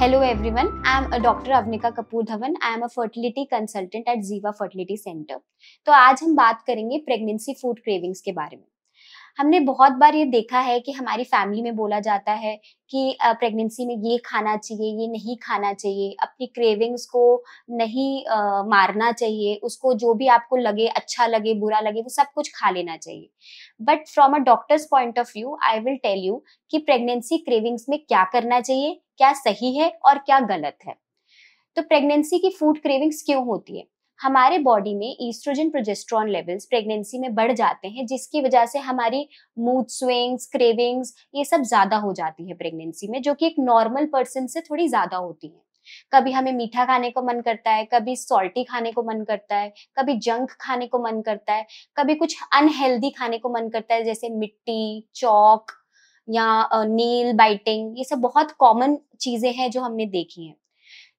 Hello everyone, I am a Dr. Avnika Kapoor Dhawan. I am a fertility consultant at Ziva Fertility Center. तो आज हम बात करेंगे pregnancy food cravings के बारे में हमने बहुत बार ये देखा है कि हमारी फैमिली में बोला जाता है कि प्रेगनेंसी में ये खाना चाहिए ये नहीं खाना चाहिए अपनी क्रेविंग्स को नहीं आ, मारना चाहिए उसको जो भी आपको लगे अच्छा लगे बुरा लगे वो सब कुछ खा लेना चाहिए but from a doctor's point of view I will tell you कि प्रेगनेंसी क्रेविंग्स में क्या करना चाहिए क्या सही है और क्या गलत है तो प्रेगनेंसी की फूड क्रेविंग्स क्यों होती है हमारे बॉडी में ईस्ट्रोजन प्रोजेस्ट्रॉन लेवल्स प्रेगनेंसी में बढ़ जाते हैं जिसकी वजह से हमारी मूड स्विंग्स क्रेविंग्स ये सब ज़्यादा हो जाती है प्रेगनेंसी में जो कि एक नॉर्मल पर्सन से थोड़ी ज़्यादा होती है कभी हमें मीठा खाने को मन करता है कभी सॉल्टी खाने को मन करता है कभी जंक खाने को मन करता है कभी कुछ अनहेल्दी खाने को मन करता है जैसे मिट्टी चौक या नील बाइटिंग ये सब बहुत कॉमन चीजें हैं जो हमने देखी हैं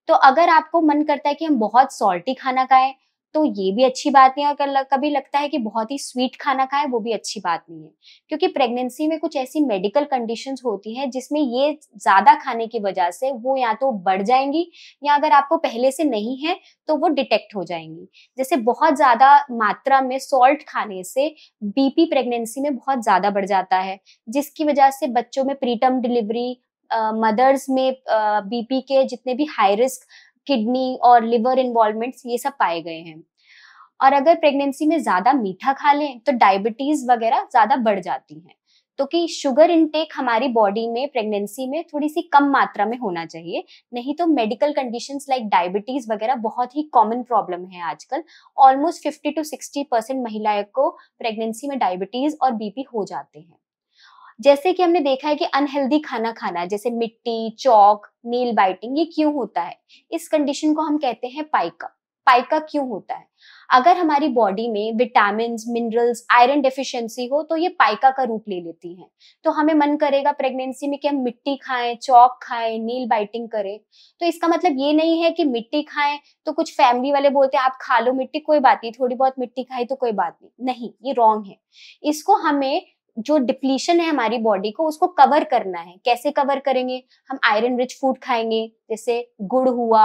तो अगर आपको मन करता है कि हम बहुत सॉल्टी खाना खाएं तो ये भी अच्छी बात नहीं है और कभी लगता है कि बहुत ही स्वीट खाना खाए वो भी अच्छी बात नहीं है क्योंकि प्रेगनेंसी में कुछ ऐसी मेडिकल कंडीशन होती हैं जिसमें ये ज़्यादा खाने की वजह से वो या तो बढ़ जाएंगी या अगर आपको पहले से नहीं है तो वो डिटेक्ट हो जाएंगी जैसे बहुत ज़्यादा मात्रा में सॉल्ट खाने से बीपी प्रेगनेंसी में बहुत ज़्यादा बढ़ जाता है जिसकी वजह से बच्चों में प्रीटर्म डिलीवरी मदर्स uh, में बीपी uh, के जितने भी हाई रिस्क किडनी और लिवर इन्वॉल्वमेंट्स ये सब पाए गए हैं और अगर प्रेगनेंसी में ज़्यादा मीठा खा लें तो डायबिटीज़ वगैरह ज़्यादा बढ़ जाती हैं तो कि शुगर इनटेक हमारी बॉडी में प्रेगनेंसी में थोड़ी सी कम मात्रा में होना चाहिए नहीं तो मेडिकल कंडीशंस लाइक डायबिटीज वगैरह बहुत ही कॉमन प्रॉब्लम है आजकल ऑलमोस्ट 50 टू 60 परसेंट महिलाएं को प्रेगनेंसी में डायबिटीज और बीपी हो जाते हैं जैसे कि हमने देखा है कि अनहेल्दी खाना खाना जैसे मिट्टी चौक नील बाइटिंग ये क्यों होता है इस कंडीशन को हम कहते हैं पाइका पाइका क्यों होता है अगर हमारी बॉडी में विटामिन मिनरल्स आयरन डेफिशिएंसी हो तो ये पाइका का रूप ले लेती है तो हमें मन करेगा प्रेगनेंसी में कि हम मिट्टी खाएं चौक खाएं नील बाइटिंग करें तो इसका मतलब ये नहीं है कि मिट्टी खाएं तो कुछ फैमिली वाले बोलते हैं आप खा लो मिट्टी कोई बात नहीं थोड़ी बहुत मिट्टी खाए तो कोई बात नहीं नहीं ये रॉन्ग है इसको हमें जो डिप्लीशन है हमारी बॉडी को उसको कवर करना है कैसे कवर करेंगे हम आयरन रिच फूड खाएंगे जैसे गुड़ हुआ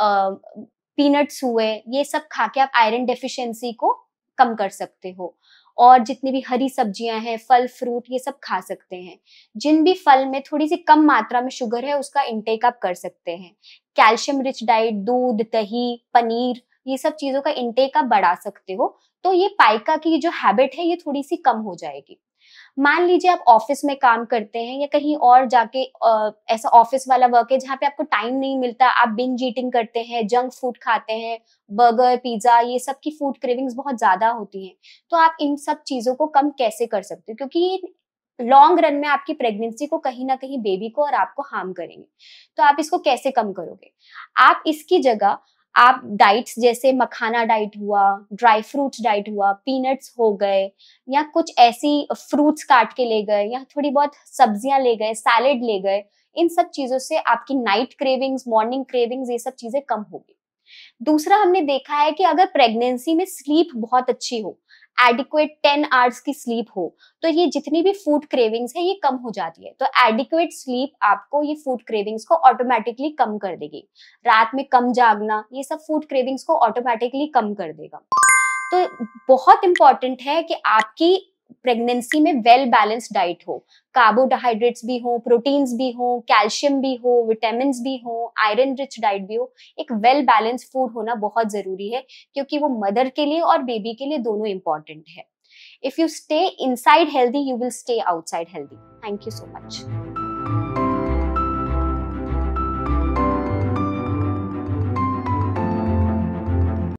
पीनट्स हुए ये सब खा के आप आयरन डेफिशिएंसी को कम कर सकते हो और जितनी भी हरी सब्जियां हैं फल फ्रूट ये सब खा सकते हैं जिन भी फल में थोड़ी सी कम मात्रा में शुगर है उसका इंटेक आप कर सकते हैं कैल्शियम रिच डाइट दूध दही पनीर ये सब चीजों का इंटेक आप बढ़ा सकते हो तो ये पाइका की जो हैबिट है ये थोड़ी सी कम हो जाएगी मान लीजिए आप ऑफिस में काम करते हैं या कहीं और जाके आ, ऐसा ऑफिस वाला वर्क है जहाँ पे आपको टाइम नहीं मिलता आप बिन जीटिंग करते हैं जंक फूड खाते हैं बर्गर पिज्जा ये सब की फूड क्रेविंग्स बहुत ज्यादा होती हैं तो आप इन सब चीजों को कम कैसे कर सकते हो क्योंकि लॉन्ग रन में आपकी प्रेगनेंसी को कहीं ना कहीं बेबी को और आपको हार्म करेंगे तो आप इसको कैसे कम करोगे आप इसकी जगह आप डाइट्स जैसे मखाना डाइट हुआ ड्राई फ्रूट डाइट हुआ पीनट्स हो गए या कुछ ऐसी फ्रूट्स काट के ले गए या थोड़ी बहुत सब्जियां ले गए सैलेड ले गए इन सब चीजों से आपकी नाइट क्रेविंग्स मॉर्निंग क्रेविंग्स ये सब चीजें कम होगी दूसरा हमने देखा है कि अगर प्रेगनेंसी में स्लीप बहुत अच्छी हो एडिक्वेट टेन आवर्स की स्लीप हो तो ये जितनी भी फूड क्रेविंग्स है ये कम हो जाती है तो एडिक्वेट स्लीप आपको ये फूड क्रेविंग्स को ऑटोमेटिकली कम कर देगी रात में कम जागना ये सब फूड क्रेविंग्स को ऑटोमेटिकली कम कर देगा तो बहुत इंपॉर्टेंट है कि आपकी प्रेगनेंसी में वेल बैलेंस्ड डाइट हो कार्बोहाइड्रेट्स भी हो प्रोटीन्स भी हो कैल्शियम भी हो विटामिन भी हो आयरन रिच डाइट भी हो एक वेल बैलेंस्ड फूड होना बहुत जरूरी है क्योंकि वो मदर के लिए और बेबी के लिए दोनों इंपॉर्टेंट है if you stay inside healthy you will stay outside healthy thank you so much